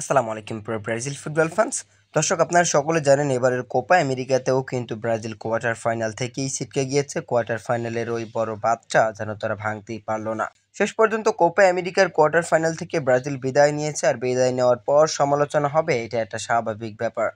আসসালামু আলাইকুম Brazil football fans দর্শক আপনারা সকলে জানেন এবারের কোপা আমেরিকাতেও কিন্তু ব্রাজিল কোয়ার্টার ফাইনাল থেকেই ছিটকে গিয়েছে কোয়ার্টার ফাইনালের ওই বড় বাচ্চা যেন তারা ভাঙতেই পারলো না শেষ পর্যন্ত কোপা আমেরিকার কোয়ার্টার ফাইনাল থেকে ব্রাজিল বিদায় নিয়েছে আর বিদায় নেওয়ার পর সমালোচনা হবে এটা একটা স্বাভাবিক ব্যাপার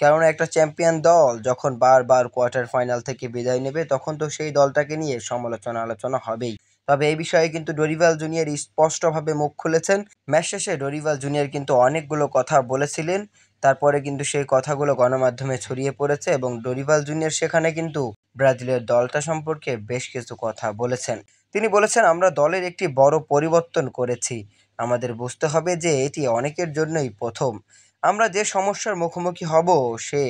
কারণ একটা চ্যাম্পিয়ন দল যখন বারবার কোয়ার্টার ফাইনাল থেকে বিদায় নেবে তখন তো সেই দলটাকে নিয়ে সমালোচনা আলোচনা হবেই তবে এই বিষয়ে কিন্তু ডরিভাল জুনিয়র স্পষ্টভাবে মুখ খুলেছেন ম্যাচ শেষে ডরিভাল জুনিয়র কিন্তু অনেকগুলো কথা বলেছিলেন তারপরে কিন্তু সেই কথাগুলো গণমাধ্যমে ছড়িয়ে পড়েছে এবং ডরিভাল জুনিয়র সেখানে কিন্তু ব্রাজিলের দলটা সম্পর্কে বেশ কিছু কথা বলেছেন তিনি বলেছেন আমরা দলের একটি বড় পরিবর্তন করেছি আমাদের বুঝতে হবে যে এটি অনেকের জন্যই প্রথম আমরা যে সমস্যার মুখোমুখি হব সে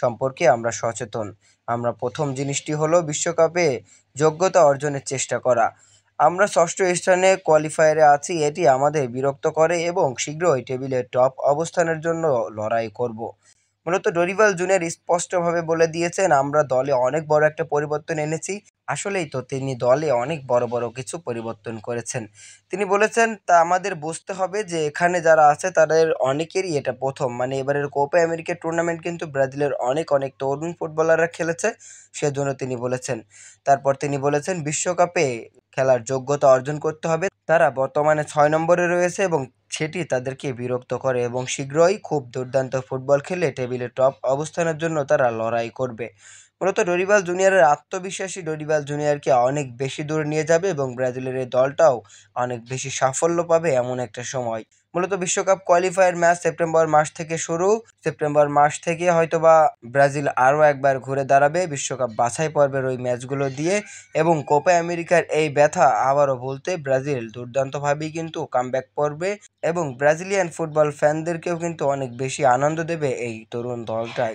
সম্পর্কে আমরা সচেতন আমরা প্রথম জিনিসটি হলো বিশ্বকাপে যোগ্যতা অর্জনের চেষ্টা করা আমরা ষষ্ঠ স্থানে কোয়ালিফায়ারে আছি এটি আমাদের বিরক্ত করে এবং শীঘ্রই টেবিলের টপ অবস্থানের জন্য লড়াই করব মূলত ডরিভাল জুনের স্পষ্টভাবে বলে দিয়েছেন আমরা দলে অনেক বড় একটা পরিবর্তন এনেছি আসলেই তো তিনি দলে অনেক বড় বড় কিছু পরিবর্তন করেছেন তিনি বলেছেন তা আমাদের বুঝতে হবে যে এখানে যারা আছে তাদের অনেকেরই এটা প্রথম মানে এবারের কোপে আমেরিকা টুর্নামেন্ট কিন্তু ব্রাজিলের অনেক অনেক তরুণ ফুটবলাররা খেলেছে সেজন্য তিনি বলেছেন তারপর তিনি বলেছেন বিশ্বকাপে খেলার যোগ্যতা অর্জন করতে হবে তারা বর্তমানে ছয় নম্বরে রয়েছে এবং সেটি তাদেরকে বিরক্ত করে এবং শীঘ্রই খুব দুর্দান্ত ফুটবল খেলে টেবিলে টপ অবস্থানের জন্য তারা লড়াই করবে মূলত ডরিবাল জুনিয়রের আত্মবিশ্বাসী ডরিবাল জুনিয়রকে অনেক বেশি দূর নিয়ে যাবে এবং ব্রাজিলের এই দলটাও অনেক বেশি সাফল্য পাবে এমন একটা সময় মূলত বিশ্বকাপ কোয়ালিফায়ার ম্যাচ সেপ্টেম্বর মাস থেকে শুরু সেপ্টেম্বর মাস থেকে হয়তোবা ব্রাজিল আরও একবার ঘুরে দাঁড়াবে বিশ্বকাপ বাছাই পর্বের ওই ম্যাচগুলো দিয়ে এবং কোপা আমেরিকার এই ব্যথা আবারও বলতে ব্রাজিল দুর্দান্তভাবেই কিন্তু কামব্যাক পড়বে এবং ব্রাজিলিয়ান ফুটবল ফ্যানদেরকেও কিন্তু অনেক বেশি আনন্দ দেবে এই তরুণ দলটাই